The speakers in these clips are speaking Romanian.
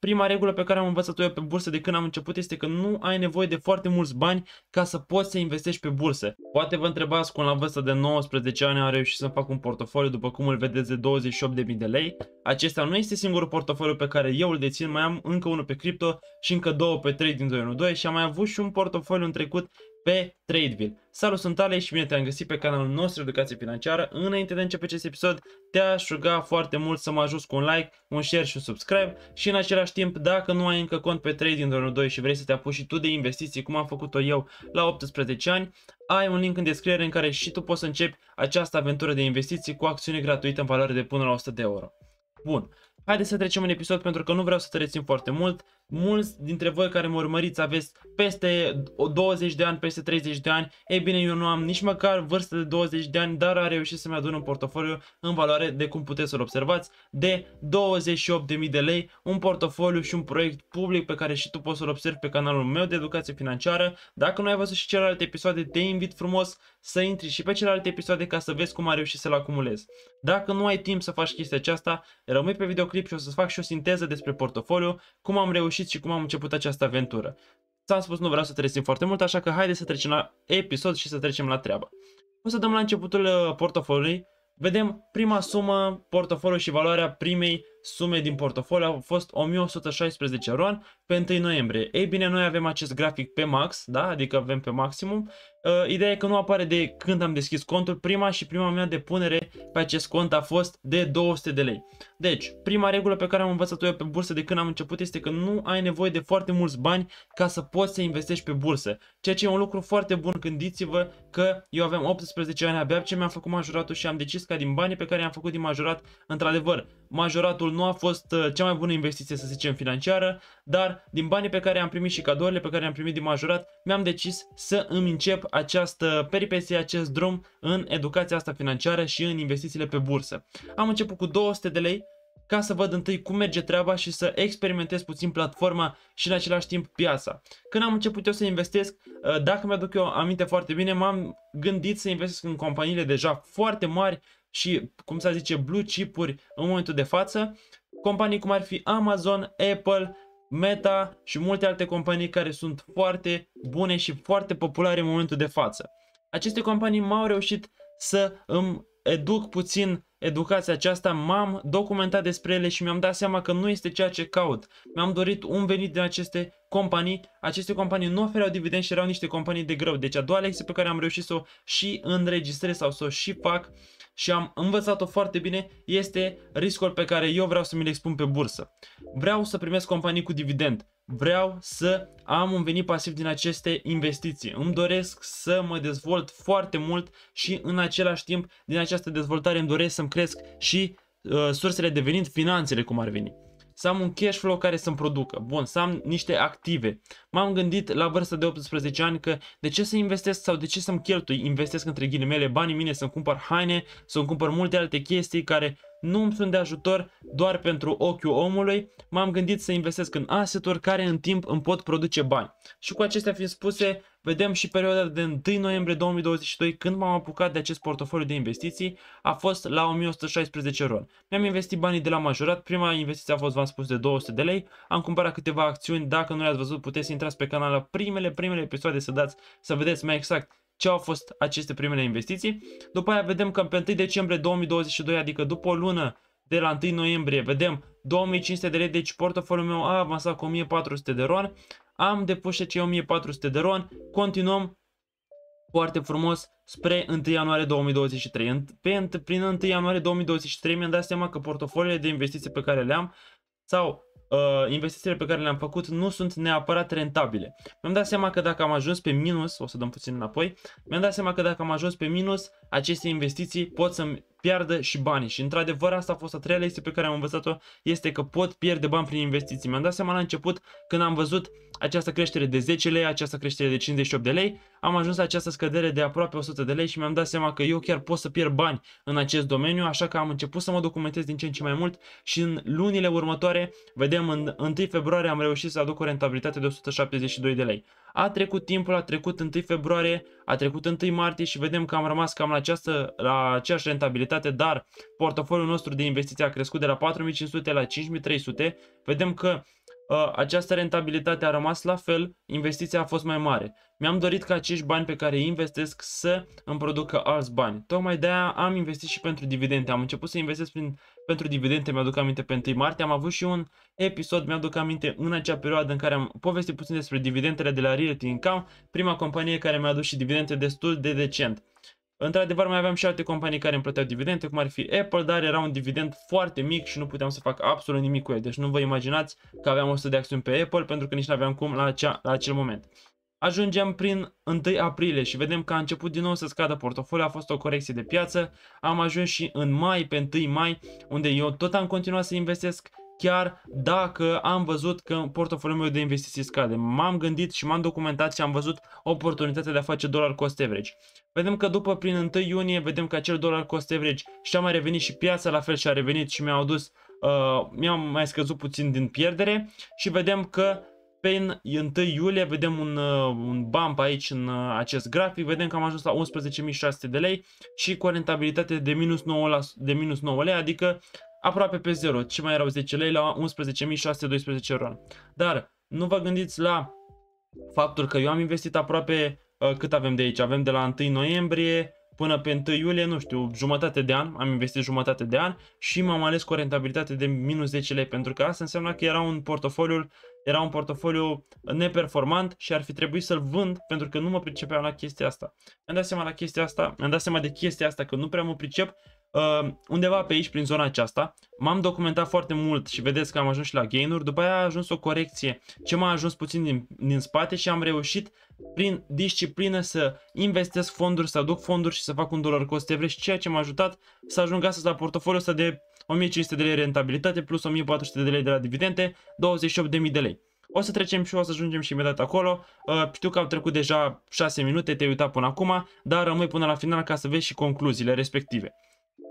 Prima regulă pe care am învățat-o eu pe bursă de când am început este că nu ai nevoie de foarte mulți bani ca să poți să investești pe bursă. Poate vă întrebați cum la vârsta de 19 ani am reușit să fac un portofoliu după cum îl vedeți de 28.000 de lei. Acesta nu este singurul portofoliu pe care eu îl dețin, mai am încă unul pe cripto și încă două pe trading 212 și am mai avut și un portofoliu în trecut pe Tradeville. Salut, sunt Ale și bine te-am găsit pe canalul nostru Educație Financiară. Înainte de a începe acest episod, te-aș ruga foarte mult să mă ajut cu un like, un share și un subscribe și în același timp, dacă nu ai încă cont pe Trading 2 și vrei să te apuci și tu de investiții, cum am făcut-o eu la 18 ani, ai un link în descriere în care și tu poți să începi această aventură de investiții cu acțiune gratuită în valoare de până la 100 de euro. Bun, haideți să trecem în episod pentru că nu vreau să te rețin foarte mult mulți dintre voi care mă urmăriți aveți peste 20 de ani, peste 30 de ani, ei bine eu nu am nici măcar vârstă de 20 de ani, dar a reușit să-mi adun un portofoliu în valoare de cum puteți să-l observați, de 28.000 de lei, un portofoliu și un proiect public pe care și tu poți să-l observi pe canalul meu de educație financiară. Dacă nu ai văzut și celelalte episoade, te invit frumos să intri și pe celelalte episoade ca să vezi cum a reușit să-l acumulezi. Dacă nu ai timp să faci chestia aceasta, rămâi pe videoclip și o să fac și o sinteză despre portofoliu, cum am reușit reușit și cum am început această aventură. s am spus, nu vreau să trecem foarte mult, așa că haide să trecem la episod și să trecem la treabă. O să dăm la începutul uh, portofoliului, vedem prima sumă, portofoliu și valoarea primei sume din portofoliu au fost 1116 RON pe 1 noiembrie. Ei bine, noi avem acest grafic pe max, da? adică avem pe maximum Uh, ideea e că nu apare de când am deschis contul. Prima și prima mea depunere pe acest cont a fost de 200 de lei. Deci, prima regulă pe care am învățat-o eu pe bursă de când am început este că nu ai nevoie de foarte mulți bani ca să poți să investești pe bursă. Ceea ce e un lucru foarte bun. Gândiți-vă că eu aveam 18 ani abia ce mi-am făcut majoratul și am decis ca din banii pe care i-am făcut din majorat, într-adevăr, majoratul nu a fost uh, cea mai bună investiție, să zicem, financiară, dar din banii pe care i-am primit și cadourile pe care i-am primit din majorat, mi-am decis să îmi încep această peripeție, acest drum în educația asta financiară și în investițiile pe bursă. Am început cu 200 de lei ca să văd întâi cum merge treaba și să experimentez puțin platforma și în același timp piața. Când am început eu să investesc, uh, dacă mi-aduc eu aminte foarte bine, m-am gândit să investesc în companiile deja foarte mari și, cum să zice, blue chipuri în momentul de față, companii cum ar fi Amazon, Apple, Meta și multe alte companii care sunt foarte bune și foarte populare în momentul de față. Aceste companii m-au reușit să îmi educ puțin educația aceasta, m-am documentat despre ele și mi-am dat seama că nu este ceea ce caut. Mi-am dorit un venit din aceste companii. Aceste companii nu ofereau dividend și erau niște companii de greu. Deci a doua lecție pe care am reușit să o și înregistrez sau să o și fac și am învățat-o foarte bine este riscul pe care eu vreau să mi-l expun pe bursă. Vreau să primesc companii cu dividend. Vreau să am un venit pasiv din aceste investiții. Îmi doresc să mă dezvolt foarte mult și în același timp din această dezvoltare îmi doresc să-mi cresc și uh, sursele devenind finanțele cum ar veni. Să am un cash flow care să-mi producă. Bun, să am niște active. M-am gândit la vârsta de 18 ani că de ce să investesc sau de ce să-mi cheltui, investesc între ghilimele banii mine, să-mi cumpăr haine, să-mi cumpăr multe alte chestii care nu îmi sunt de ajutor doar pentru ochiul omului, m-am gândit să investesc în asset care în timp îmi pot produce bani. Și cu acestea fiind spuse, Vedem și perioada de 1 noiembrie 2022 când m-am apucat de acest portofoliu de investiții a fost la 1116 RON. Mi-am investit banii de la majorat, prima investiție a fost, v-am spus, de 200 de lei, am cumpărat câteva acțiuni, dacă nu le-ați văzut puteți să intrați pe canal la primele, primele episoade să dați, să vedeți mai exact ce au fost aceste primele investiții. După aia vedem că pe 1 decembrie 2022, adică după o lună, de la 1 noiembrie. Vedem 2500 de lei, deci portofoliul meu a avansat cu 1400 de ron. Am depus și cei 1400 de ron. Continuăm foarte frumos spre 1 ianuarie 2023. prin 1 ianuarie 2023 mi-am dat seama că portofoliile de investiții pe care le am sau uh, investițiile pe care le-am făcut nu sunt neapărat rentabile. Mi-am dat seama că dacă am ajuns pe minus, o să dăm puțin înapoi, mi-am dat seama că dacă am ajuns pe minus, aceste investiții pot să-mi piardă și bani Și într-adevăr asta a fost a treia lecție pe care am învățat-o, este că pot pierde bani prin investiții. Mi-am dat seama la început când am văzut această creștere de 10 lei, această creștere de 58 de lei, am ajuns la această scădere de aproape 100 de lei și mi-am dat seama că eu chiar pot să pierd bani în acest domeniu, așa că am început să mă documentez din ce în ce mai mult și în lunile următoare, vedem în 1 februarie am reușit să aduc o rentabilitate de 172 de lei. A trecut timpul, a trecut 1 februarie, a trecut 1 martie și vedem că am rămas cam la, această, la aceeași rentabilitate, dar portofoliul nostru de investiții a crescut de la 4500 la 5300. Vedem că Uh, această rentabilitate a rămas la fel, investiția a fost mai mare. Mi-am dorit ca acești bani pe care îi investesc să îmi producă alți bani. Tocmai de-aia am investit și pentru dividende. Am început să investesc prin, pentru dividende, mi-aduc aminte pe 1 martie. Am avut și un episod, mi-aduc aminte, în acea perioadă în care am povestit puțin despre dividendele de la Realty Income, prima companie care mi-a adus și dividende destul de decent. Într-adevăr, mai aveam și alte companii care îmi plăteau dividende, cum ar fi Apple, dar era un dividend foarte mic și nu puteam să fac absolut nimic cu el. Deci nu vă imaginați că aveam 100 de acțiuni pe Apple, pentru că nici nu aveam cum la, acea, la acel moment. Ajungem prin 1 aprilie și vedem că a început din nou să scadă portofoliul, a fost o corecție de piață. Am ajuns și în mai, pe 1 mai, unde eu tot am continuat să investesc, chiar dacă am văzut că portofoliul meu de investiții scade. M-am gândit și m-am documentat și am văzut oportunitatea de a face dolar cost average. Vedem că după prin 1 iunie vedem că acel dolar cost average și-a mai revenit și piața la fel și-a revenit și mi-au adus Uh, mi-am mai scăzut puțin din pierdere și vedem că pe 1 iulie vedem un, uh, un bump aici în uh, acest grafic, vedem că am ajuns la 11.600 de lei și cu o rentabilitate de minus 9, la, de minus 9 lei, adică aproape pe zero. Ce mai erau 10 lei la 11.612 RON. Dar nu vă gândiți la faptul că eu am investit aproape uh, cât avem de aici. Avem de la 1 noiembrie până pe 1 iulie, nu știu, jumătate de an, am investit jumătate de an și m-am ales cu o rentabilitate de minus 10 lei pentru că asta înseamnă că era un portofoliu era un portofoliu neperformant și ar fi trebuit să-l vând pentru că nu mă pricepeam la chestia asta. Mi-am dat seama la chestia asta, mi-am dat seama de chestia asta că nu prea mă pricep Uh, undeva pe aici, prin zona aceasta, m-am documentat foarte mult și vedeți că am ajuns și la gain-uri, după aia a ajuns o corecție ce m-a ajuns puțin din, din spate și am reușit prin disciplină să investesc fonduri, să aduc fonduri și să fac un dolar cost average, ceea ce m-a ajutat să ajung astăzi la portofoliul ăsta de 1500 de lei rentabilitate plus 1400 de lei de la dividende, 28.000 de lei. O să trecem și o să ajungem și imediat acolo. Uh, știu că au trecut deja 6 minute, te-ai uitat până acum, dar rămâi până la final ca să vezi și concluziile respective.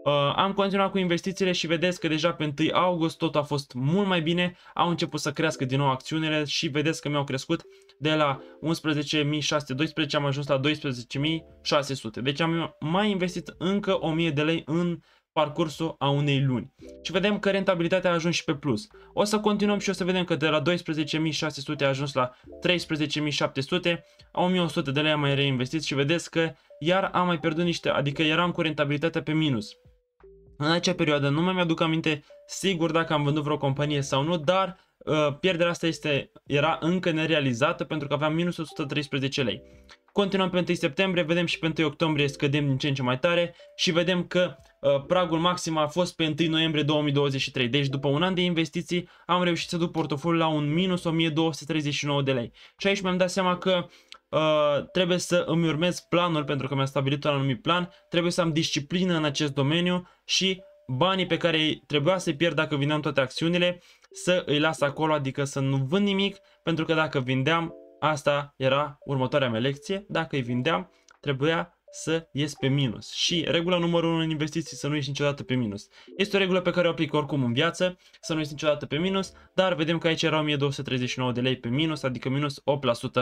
Uh, am continuat cu investițiile și vedeți că deja pe 1 august tot a fost mult mai bine, au început să crească din nou acțiunile și vedeți că mi-au crescut de la 11.612 am ajuns la 12.600. Deci am mai investit încă 1.000 de lei în parcursul a unei luni. Și vedem că rentabilitatea a ajuns și pe plus. O să continuăm și o să vedem că de la 12.600 a ajuns la 13.700, 1.100 de lei am mai reinvestit și vedeți că iar am mai pierdut niște, adică eram cu rentabilitatea pe minus. În acea perioadă nu mai mi-aduc aminte sigur dacă am vândut vreo companie sau nu, dar uh, pierderea asta este, era încă nerealizată pentru că aveam minus 113 lei. Continuăm pe 1 septembrie, vedem și pe 1 octombrie scădem din ce în ce mai tare și vedem că uh, pragul maxim a fost pe 1 noiembrie 2023. Deci după un an de investiții am reușit să duc portofoliul la un minus 1239 de lei. Și aici mi-am dat seama că Uh, trebuie să îmi urmez planul pentru că mi-am stabilit un anumit plan, trebuie să am disciplină în acest domeniu și banii pe care trebuia să-i pierd dacă vindeam toate acțiunile, să îi las acolo, adică să nu vând nimic, pentru că dacă vindeam, asta era următoarea mea lecție, dacă îi vindeam, trebuia să ies pe minus. Și regula numărul 1 în investiții să nu ieși niciodată pe minus. Este o regulă pe care o aplic oricum în viață, să nu ieși niciodată pe minus, dar vedem că aici erau 1239 de lei pe minus, adică minus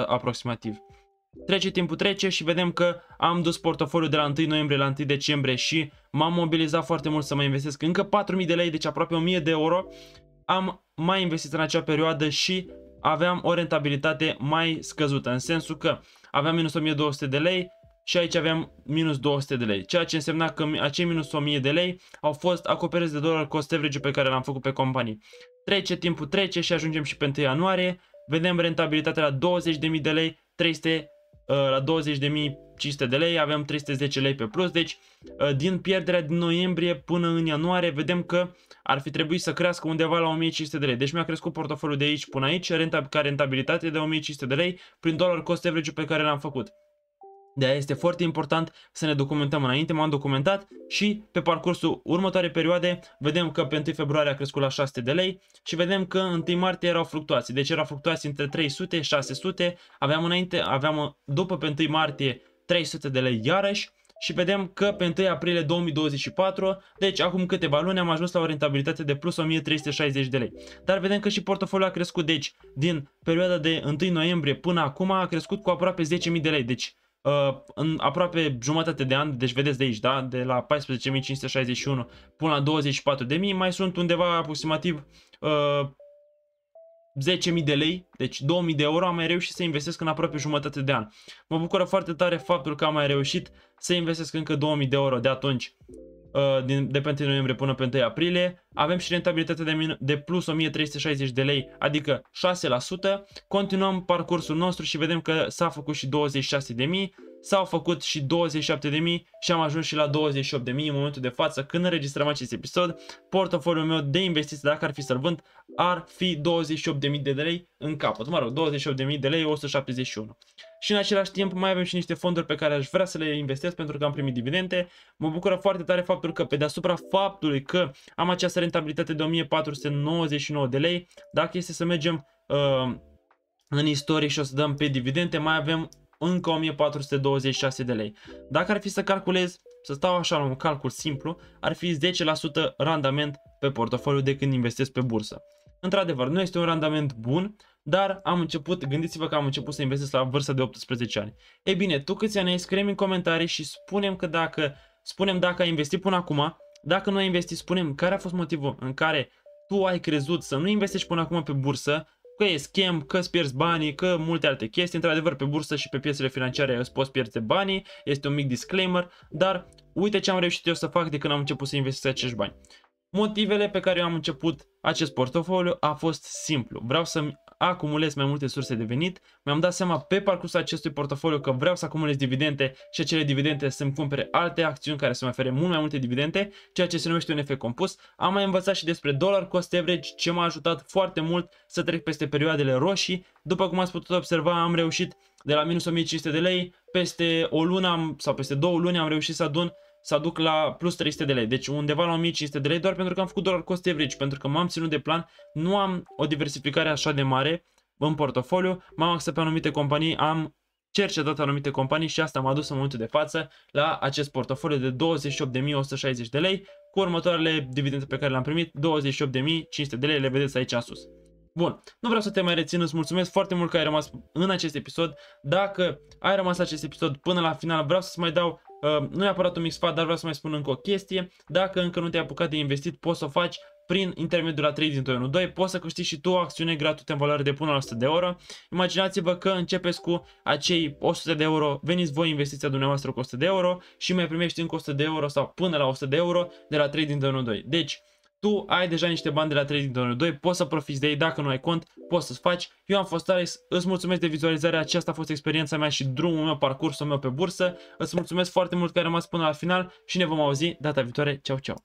8% aproximativ. Trece timpul trece și vedem că am dus portofoliul de la 1 noiembrie la 1 decembrie și m-am mobilizat foarte mult să mai investesc încă 4000 de lei, deci aproape 1000 de euro. Am mai investit în acea perioadă și aveam o rentabilitate mai scăzută, în sensul că aveam minus 1200 de lei, și aici aveam minus 200 de lei, ceea ce însemna că acei minus 1000 de lei au fost acoperiți de dolar cost average pe care l-am făcut pe companie. Trece, timpul trece și ajungem și pe 1 ianuarie, vedem rentabilitatea la 20.000 de lei, 300 uh, la 20.500 de lei, avem 310 lei pe plus, deci uh, din pierderea din noiembrie până în ianuarie vedem că ar fi trebuit să crească undeva la 1.500 de lei. Deci mi-a crescut portofoliul de aici până aici, renta, ca rentabilitate de 1.500 de lei prin dolar cost average pe care l-am făcut. De aia este foarte important să ne documentăm înainte, m-am documentat și pe parcursul următoarei perioade vedem că pe 1 februarie a crescut la 6 de lei și vedem că în 1 martie erau fluctuații, deci erau fluctuații între 300 și 600, aveam înainte, aveam după pe 1 martie 300 de lei iarăși și vedem că pe 1 aprilie 2024, deci acum câteva luni am ajuns la o rentabilitate de plus 1360 de lei. Dar vedem că și portofoliul a crescut, deci din perioada de 1 noiembrie până acum a crescut cu aproape 10.000 de lei, deci Uh, în aproape jumătate de an, deci vedeți de aici, da? de la 14.561 până la 24.000, mai sunt undeva aproximativ 10.000 uh, de lei, deci 2.000 de euro, am mai reușit să investesc în aproape jumătate de an. Mă bucură foarte tare faptul că am mai reușit să investesc încă 2.000 de euro de atunci Uh, din, de pe 1 noiembrie până pe 1 aprilie. Avem și rentabilitatea de, min, de plus 1360 de lei, adică 6%. Continuăm parcursul nostru și vedem că s-a făcut și 26.000, s-au făcut și 27.000 și am ajuns și la 28.000 în momentul de față când înregistrăm acest episod. Portofoliul meu de investiții, dacă ar fi să-l vând, ar fi 28.000 de lei în capăt. Mă rog, 28.000 de lei, 171 și în același timp mai avem și niște fonduri pe care aș vrea să le investesc pentru că am primit dividende. Mă bucură foarte tare faptul că pe deasupra faptului că am această rentabilitate de 1499 de lei, dacă este să mergem uh, în istorie și o să dăm pe dividende, mai avem încă 1426 de lei. Dacă ar fi să calculez, să stau așa la un calcul simplu, ar fi 10% randament pe portofoliu de când investesc pe bursă. Într-adevăr, nu este un randament bun, dar am început, gândiți-vă că am început să investesc la vârsta de 18 ani. E bine, tu câți ani ai, scriem în comentarii și spunem că dacă, spunem dacă ai investit până acum, dacă nu ai investit, spunem care a fost motivul în care tu ai crezut să nu investești până acum pe bursă, că e schem, că îți pierzi banii, că multe alte chestii. Într-adevăr, pe bursă și pe piețele financiare îți poți pierde banii, este un mic disclaimer, dar uite ce am reușit eu să fac de când am început să investesc acești bani. Motivele pe care eu am început acest portofoliu a fost simplu. Vreau să-mi acumulez mai multe surse de venit, mi-am dat seama pe parcursul acestui portofoliu că vreau să acumulez dividende și acele dividende să-mi cumpere alte acțiuni care să-mi ofere mult mai multe dividende, ceea ce se numește un efect compus. Am mai învățat și despre dollar cost average, ce m-a ajutat foarte mult să trec peste perioadele roșii. După cum ați putut observa, am reușit de la minus 1500 de lei, peste o lună sau peste două luni am reușit să adun să aduc la plus 300 de lei. Deci undeva la 1500 de lei doar pentru că am făcut doar cost average, pentru că m-am ținut de plan, nu am o diversificare așa de mare în portofoliu, m-am axat pe anumite companii, am cercetat anumite companii și asta m-a dus în momentul de față la acest portofoliu de 28.160 de lei cu următoarele dividende pe care le-am primit, 28.500 de lei, le vedeți aici în sus. Bun, nu vreau să te mai rețin, îți mulțumesc foarte mult că ai rămas în acest episod. Dacă ai rămas acest episod până la final, vreau să-ți mai dau Ehm, nu neapărat un mix fat, dar vreau să mai spun încă o chestie. Dacă încă nu te-ai apucat de investit, poți să o faci prin intermediul la 1 2. poți să câștigi și tu o acțiune gratuită în valoare de până la 100 de euro. Imaginați-vă că începeți cu acei 100 de euro, veniți voi investiția dumneavoastră cu 100 de euro și mai primești încă 100 de euro sau până la 100 de euro de la 3 1 2. Deci, tu ai deja niște bani de la Trading Donor 2, poți să profiți de ei dacă nu ai cont, poți să-ți faci. Eu am fost Alex, îți mulțumesc de vizualizare, aceasta a fost experiența mea și drumul meu, parcursul meu pe bursă. Îți mulțumesc foarte mult că ai rămas până la final și ne vom auzi data viitoare. Ceau, ceau!